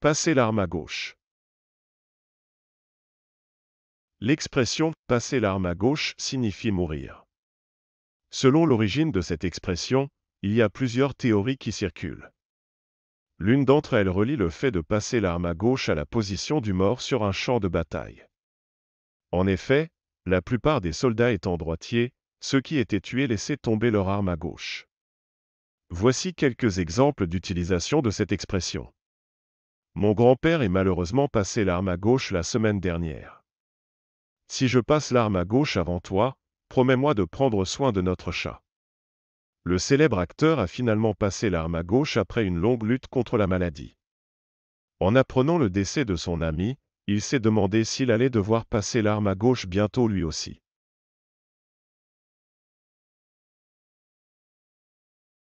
Passer l'arme à gauche. L'expression passer l'arme à gauche signifie mourir. Selon l'origine de cette expression, il y a plusieurs théories qui circulent. L'une d'entre elles relie le fait de passer l'arme à gauche à la position du mort sur un champ de bataille. En effet, la plupart des soldats étant droitiers, ceux qui étaient tués laissaient tomber leur arme à gauche. Voici quelques exemples d'utilisation de cette expression. Mon grand-père est malheureusement passé l'arme à gauche la semaine dernière. Si je passe l'arme à gauche avant toi, promets-moi de prendre soin de notre chat. Le célèbre acteur a finalement passé l'arme à gauche après une longue lutte contre la maladie. En apprenant le décès de son ami, il s'est demandé s'il allait devoir passer l'arme à gauche bientôt lui aussi.